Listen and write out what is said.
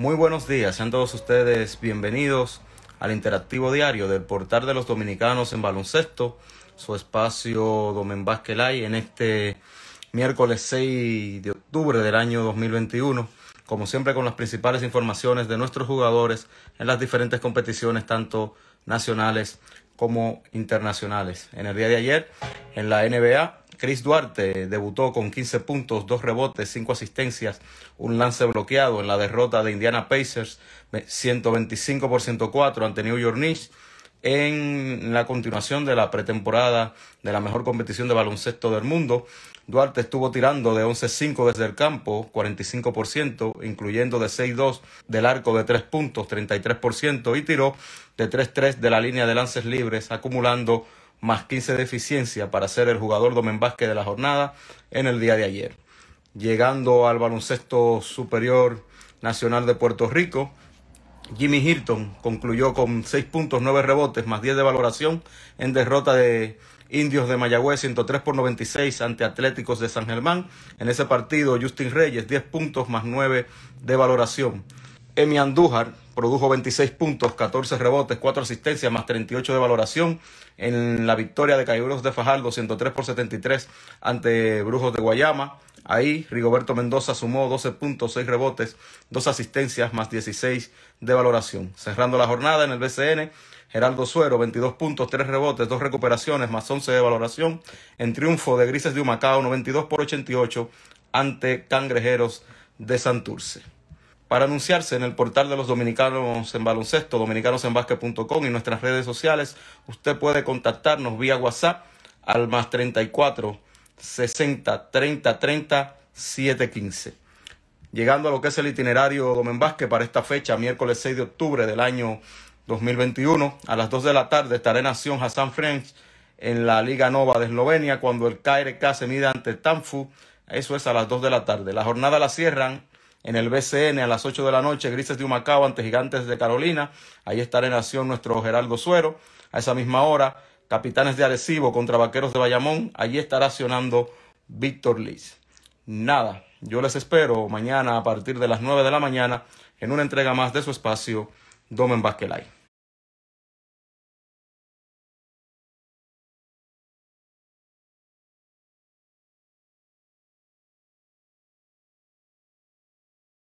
Muy buenos días, sean todos ustedes bienvenidos al interactivo diario del portal de los dominicanos en baloncesto, su espacio Domen Basquelay en este miércoles 6 de octubre del año 2021, como siempre con las principales informaciones de nuestros jugadores en las diferentes competiciones, tanto nacionales como internacionales. En el día de ayer, en la NBA, Chris Duarte debutó con 15 puntos, 2 rebotes, 5 asistencias, un lance bloqueado en la derrota de Indiana Pacers 125 por 104 ante New York Knicks en la continuación de la pretemporada de la mejor competición de baloncesto del mundo. Duarte estuvo tirando de 11-5 desde el campo, 45%, incluyendo de 6-2 del arco de 3 puntos, 33%, y tiró de 3-3 de la línea de lances libres, acumulando más 15 de eficiencia para ser el jugador Domen Vázquez de la jornada en el día de ayer. Llegando al baloncesto superior nacional de Puerto Rico, Jimmy Hilton concluyó con 6 puntos, 9 rebotes, más 10 de valoración en derrota de Indios de Mayagüez 103 por 96 ante Atléticos de San Germán. En ese partido, Justin Reyes 10 puntos más 9 de valoración. Emi Andújar produjo 26 puntos, 14 rebotes, 4 asistencias, más 38 de valoración en la victoria de Caiburos de Fajardo, 103 por 73 ante Brujos de Guayama. Ahí Rigoberto Mendoza sumó 12 puntos, 6 rebotes, 2 asistencias, más 16 de valoración. Cerrando la jornada en el BCN, Geraldo Suero, 22 puntos, 3 rebotes, 2 recuperaciones, más 11 de valoración. En triunfo de Grises de Humacao, 92 por 88 ante Cangrejeros de Santurce para anunciarse en el portal de los dominicanos en baloncesto, dominicanosenbasque.com y nuestras redes sociales. Usted puede contactarnos vía WhatsApp al más 34 60 30 30 715. Llegando a lo que es el itinerario Domen Vázquez para esta fecha, miércoles 6 de octubre del año 2021, a las 2 de la tarde estaré en acción Hassan French en la Liga Nova de Eslovenia cuando el KRK se mida ante Tanfu. Eso es a las 2 de la tarde. La jornada la cierran en el BCN a las 8 de la noche, Grises de Humacao ante Gigantes de Carolina. Ahí estará en acción nuestro Geraldo Suero. A esa misma hora, Capitanes de Arecibo contra Vaqueros de Bayamón. Allí estará accionando Víctor Liz. Nada, yo les espero mañana a partir de las 9 de la mañana en una entrega más de su espacio Domen Basquelay.